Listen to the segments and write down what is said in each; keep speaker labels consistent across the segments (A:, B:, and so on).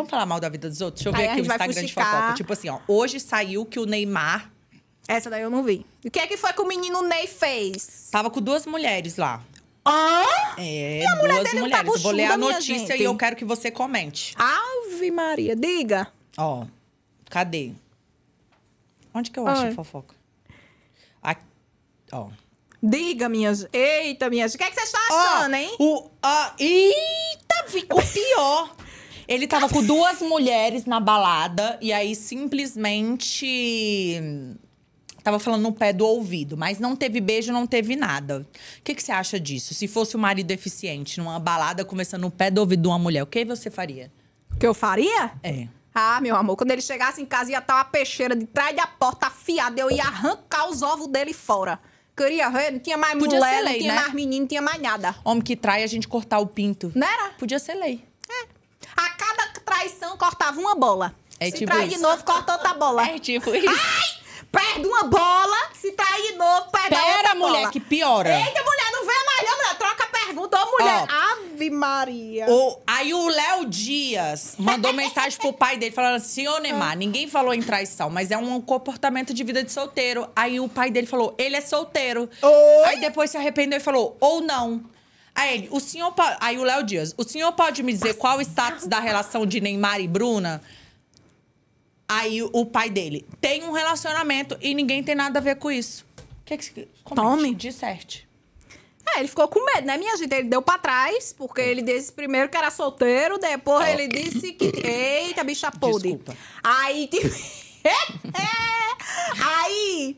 A: Vamos falar mal da vida dos outros? Deixa eu ver aqui o Instagram de fofoca. Tipo assim, ó. Hoje saiu que o Neymar essa daí eu não vi. O que é que foi que o menino Ney fez? Tava com duas mulheres lá. Hã? Ah? É, duas mulher tá mulheres. Tá Vou ler a notícia gente. e eu quero que você comente. Ave Maria, diga. Ó, cadê? Onde que eu acho a fofoca? Aqui, ó. Diga, minhas. Eita, minhas. O que, é que vocês estão tá achando, ó, hein? O. Ó, eita, ficou pior. Ele tava com duas mulheres na balada e aí simplesmente. Tava falando no pé do ouvido, mas não teve beijo, não teve nada. O que, que você acha disso? Se fosse o um marido eficiente numa balada começando no pé do ouvido de uma mulher, o que você faria? O que eu faria? É. Ah, meu amor, quando ele chegasse em casa ia estar uma peixeira de trás da porta afiada, eu ia arrancar os ovos dele fora queria ver, não tinha mais Podia mulher, lei, não tinha né? mais menino, não tinha mais nada. Homem que trai a gente cortar o pinto. Não era? Podia ser lei traição, cortava uma bola. É se tipo trair isso. de novo, corta outra bola. É tipo isso. Ai! Perde uma bola, se trair de novo, perde Pera, outra mulher, bola. que piora. Eita, mulher, não vê mais, não, mulher. Troca a pergunta, ô mulher. Ave Maria. O, aí o Léo Dias mandou mensagem pro pai dele, falando assim, ô Neymar, ninguém falou em traição, mas é um comportamento de vida de solteiro. Aí o pai dele falou, ele é solteiro. Oi? Aí depois se arrependeu e falou, ou não. Aí ele, o senhor pode... Aí o Léo Dias, o senhor pode me dizer qual o status da relação de Neymar e Bruna? Aí o pai dele, tem um relacionamento e ninguém tem nada a ver com isso. Que que, como Tome. disserte. É, ele ficou com medo, né, minha gente? Ele deu pra trás, porque ele disse primeiro que era solteiro, depois ele disse que... Eita, bicha podre. Desculpa. Aí, tipo... É, é, Aí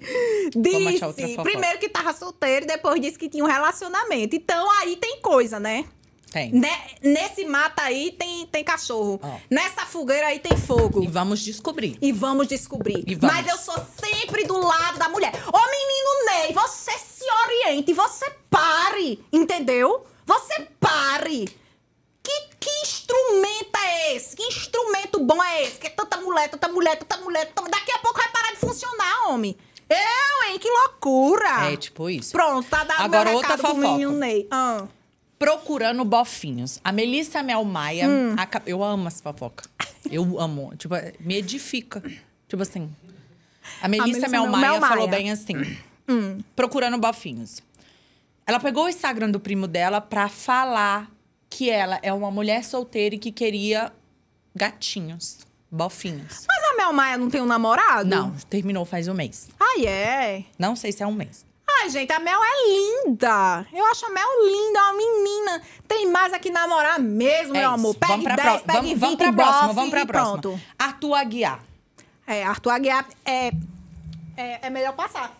A: disse, primeiro que tava solteiro, depois disse que tinha um relacionamento. Então aí tem coisa, né? Tem. Ne nesse mata aí tem, tem cachorro. Oh. Nessa fogueira aí tem fogo. E vamos descobrir. E vamos descobrir. E vamos. Mas eu sou sempre do lado da mulher. Ô, menino Ney, você se oriente, você pare, entendeu? Você pare. Que, que instrumento é esse? Que instrumento bom é esse? Que é tanta mulher, tanta mulher, tanta mulher, tanta... Daqui a pouco vai funcionar, homem. Eu, hein? Que loucura! É, tipo isso. Pronto, tá dado Agora, meu outra fofoca. Menino Ney. Ah. Procurando bofinhos. A Melissa Melmaia... Hum. A, eu amo essa fofoca. Eu amo. tipo, me edifica. Tipo assim... A Melissa, a Melissa Melmaia, Melmaia, falou bem assim... Hum. Procurando bofinhos. Ela pegou o Instagram do primo dela pra falar que ela é uma mulher solteira e que queria gatinhos bofinhos. Mas a Mel Maia não tem um namorado? Não, terminou faz um mês. Ah, é? Yeah. Não sei se é um mês. Ai, gente, a Mel é linda. Eu acho a Mel linda, é uma menina. Tem mais aqui namorar mesmo, é meu isso. amor. Pegue vamos pra 10, pro... pegue vamos, 20, vamos pra próxima, vamos pra próxima. Pronto. Arthur Aguiar. É, Arthur Aguiar é, é, é melhor passar.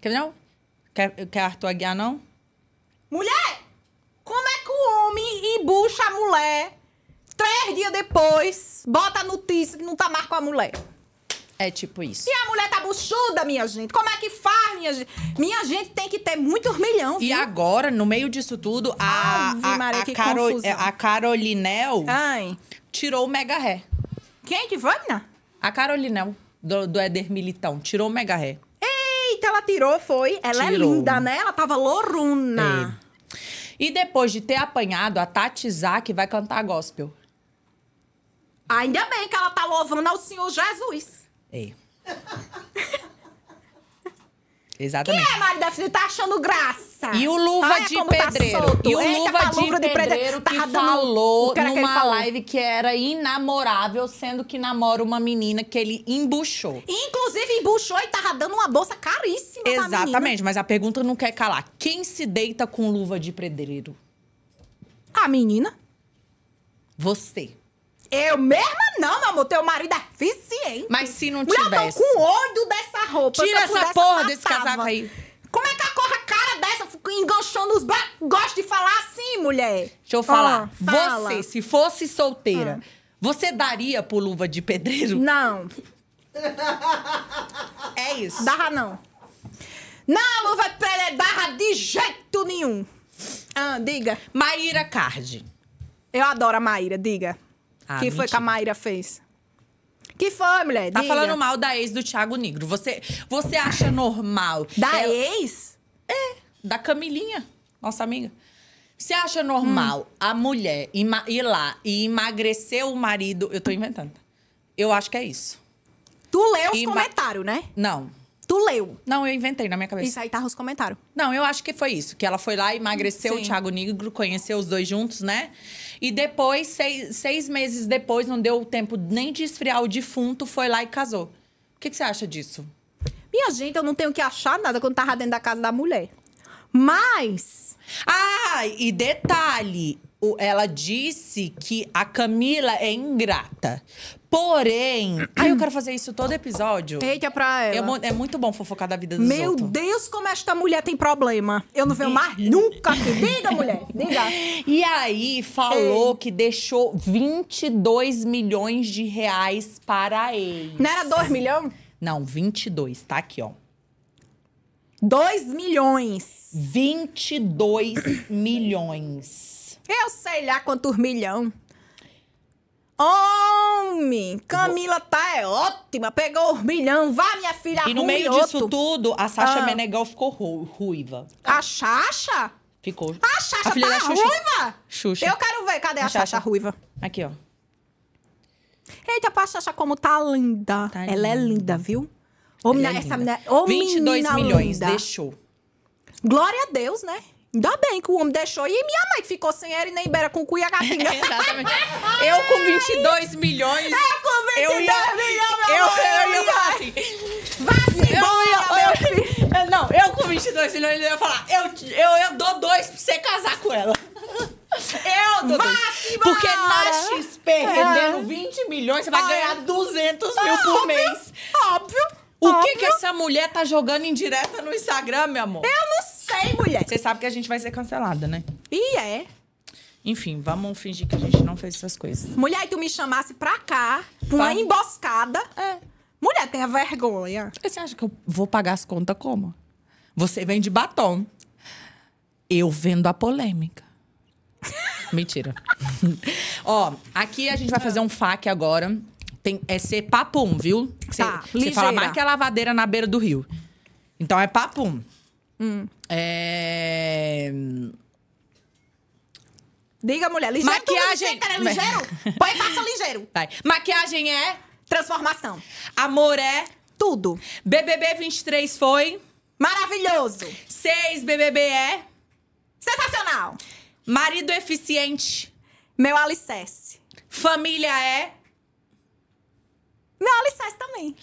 A: Quer não? Quer, quer Arthur Aguiar, não? Mulher! Como é que o homem embucha a mulher Três dias depois, bota a notícia que não tá mais com a mulher. É tipo isso. E a mulher tá buchuda, minha gente. Como é que faz, minha gente? Minha gente tem que ter muitos milhão, viu? E agora, no meio disso tudo, a, Ave, Maria, a, a, Carol, é, a Carolinel Ai. tirou o mega ré. Quem é que foi, menina? A Carolinel, do, do Éder Militão, tirou o mega ré. Eita, ela tirou, foi. Ela é tirou. é linda, né? Ela tava loruna. É. E depois de ter apanhado, a Tati Zaki vai cantar gospel. Ainda bem que ela tá louvando ao Senhor Jesus. É. Exatamente. Quem é Mari da Filha? Tá achando graça. E o Luva Olha de tá Pedreiro. Tá e o Eita, Luva tá de, Pedreiro, de pedreiro que tá falou que numa falou. live que era inamorável, sendo que namora uma menina que ele embuchou. Inclusive, embuchou e tava dando uma bolsa caríssima Exatamente, mas a pergunta não quer calar. Quem se deita com Luva de Pedreiro? A menina. Você. Eu mesma não, meu amor. Teu marido é eficiente. Mas se não tivesse... Mulher, eu tô com ódio dessa roupa. Tira essa porra desse casaco aí. Como é que a cara dessa enganchando os... Gosta de falar assim, mulher? Deixa eu falar. Ah, fala. Você, se fosse solteira, ah. você daria por luva de pedreiro? Não. É isso. Darra não. Não, luva de pedreiro darra é de jeito nenhum. Ah, diga. Maíra Card. Eu adoro a Maíra, diga. Ah, que mentira. foi que a Mayra fez? Que foi, mulher? Tá Diga. falando mal da ex do Thiago Negro. Você, você acha normal? Da é, ex? É, da Camilinha, nossa amiga. Você acha normal hum. a mulher ir lá e emagrecer o marido? Eu tô inventando. Eu acho que é isso. Tu leu os Ima... comentários, né? Não. Tu leu. Não, eu inventei na minha cabeça. Isso aí tava os comentários. Não, eu acho que foi isso. Que ela foi lá, emagreceu Sim. o Thiago Nigro, conheceu os dois juntos, né? E depois, seis, seis meses depois, não deu tempo nem de esfriar o defunto, foi lá e casou. O que, que você acha disso? Minha gente, eu não tenho que achar nada quando tava dentro da casa da mulher. Mas. Ah, e detalhe. Ela disse que a Camila é ingrata. Porém, aí eu quero fazer isso todo episódio. Eita pra ela. pra é muito bom fofocar da vida dos Meu outros. Meu Deus, como esta mulher tem problema. Eu não vejo mais nunca. Diga, mulher. Diga. E aí, falou Ei. que deixou 22 milhões de reais para ele. Não era 2 milhões? Não, 22. Tá aqui, ó. 2 milhões. 22 milhões. Eu sei lá quantos milhão. Homem, Camila tá é ótima, pegou o milhão, vá minha filha. E no meio outro. disso tudo, a Sasha ah. Menegal ficou ru ruiva. A Sasha? Ficou. A Sasha a filha tá da Xuxa. ruiva? Xuxa. Eu quero ver, cadê a, a Sasha? ruiva? Aqui, ó. Eita, pra Sasha como tá linda. Tá Ela é linda. é linda, viu? Ô, é menina, é essa ô, 22 milhões, linda. deixou. Glória a Deus, né? Ainda bem que o homem deixou. E minha mãe que ficou sem era e nem beira com Cuiacatinga. Exatamente. Eu com 22 milhões. É, com 22 eu ia, milhões, meu amor. eu, eu ia falar assim. Vá se eu, eu, filho. não, eu com 22 milhões ele ia falar. Eu, eu, eu dou dois pra você casar com ela. Eu dou dois. Porque na XP, é. rendendo 20 milhões, você vai Ai. ganhar 200 mil por óbvio, mês. Óbvio. O óbvio. que, que essa mulher tá jogando indireta no Instagram, meu amor? Eu não sei sei, mulher. Você sabe que a gente vai ser cancelada, né? E é. Enfim, vamos fingir que a gente não fez essas coisas. Mulher, e tu me chamasse pra cá, pra uma emboscada. É. Mulher, tenha vergonha. Você acha que eu vou pagar as contas como? Você vende batom. Eu vendo a polêmica. Mentira. Ó, aqui a gente vai fazer um fac agora. Tem, é ser papum, viu? Você, tá, você fala mais que a lavadeira na beira do rio. Então é papum. Hum. É... Diga, mulher, ligeiro. Maquiagem. cara, é ligeiro? Põe, faça ligeiro. Vai. Maquiagem é. Transformação. Amor é. Tudo. BBB 23 foi. Maravilhoso. 6 BBB é. Sensacional. Marido eficiente. Meu alicerce. Família é. Meu alicerce também.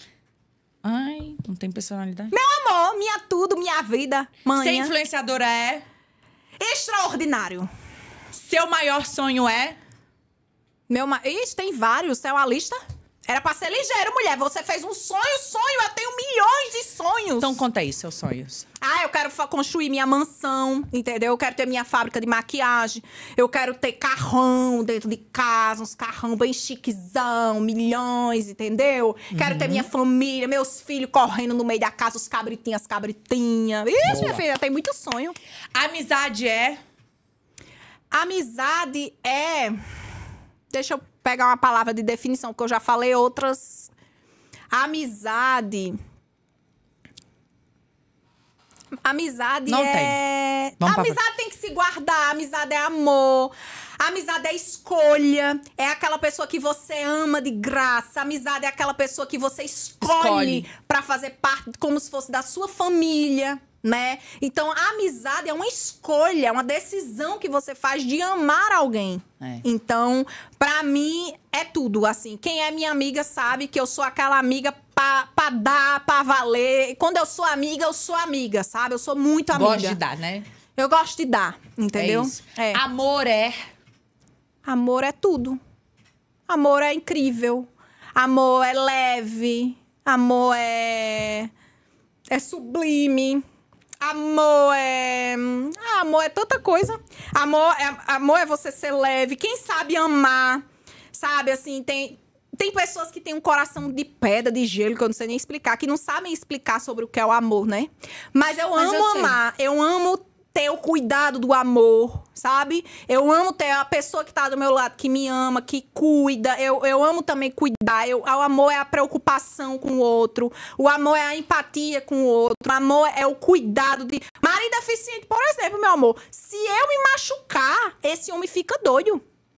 A: Ai, não tem personalidade. Meu amor, minha tudo, minha vida. Mãe. Ser influenciadora é? Extraordinário. Seu maior sonho é? Meu ma... Ixi, tem vários. Você é uma lista? Era pra ser ligeiro, mulher. Você fez um sonho, sonho. Eu tenho milhões de sonhos. Então conta aí seus sonhos. Eu quero construir minha mansão, entendeu? Eu quero ter minha fábrica de maquiagem. Eu quero ter carrão dentro de casa, uns carrão bem chiquezão, milhões, entendeu? Quero uhum. ter minha família, meus filhos correndo no meio da casa, os cabritinhas, as cabritinhas. Ixi, Boa. minha filha, tem muito sonho. Amizade é? Amizade é. Deixa eu pegar uma palavra de definição, porque eu já falei outras. Amizade Amizade não é. Tem. Vamos amizade pra... tem que se guardar, amizade é amor. Amizade é escolha. É aquela pessoa que você ama de graça. Amizade é aquela pessoa que você escolhe, escolhe. para fazer parte, como se fosse da sua família né? Então, a amizade é uma escolha, é uma decisão que você faz de amar alguém. É. Então, para mim, é tudo. Assim, quem é minha amiga sabe que eu sou aquela amiga pra, pra dar, pra valer. Quando eu sou amiga, eu sou amiga, sabe? Eu sou muito amiga. Gosto de dar, né? Eu gosto de dar, entendeu? É isso. É. Amor é. Amor é tudo. Amor é incrível. Amor é leve. Amor é. É sublime. Amor é. Ah, amor é tanta coisa. Amor é, amor é você ser leve. Quem sabe amar, sabe? Assim, tem, tem pessoas que têm um coração de pedra, de gelo, que eu não sei nem explicar, que não sabem explicar sobre o que é o amor, né? Mas eu Mas amo eu amar, eu amo ter o cuidado do amor, sabe? Eu amo ter a pessoa que tá do meu lado, que me ama, que cuida. Eu, eu amo também cuidar. Eu, o amor é a preocupação com o outro. O amor é a empatia com o outro. O amor é o cuidado de. Marido deficiente, por exemplo, meu amor. Se eu me machucar, esse homem fica doido.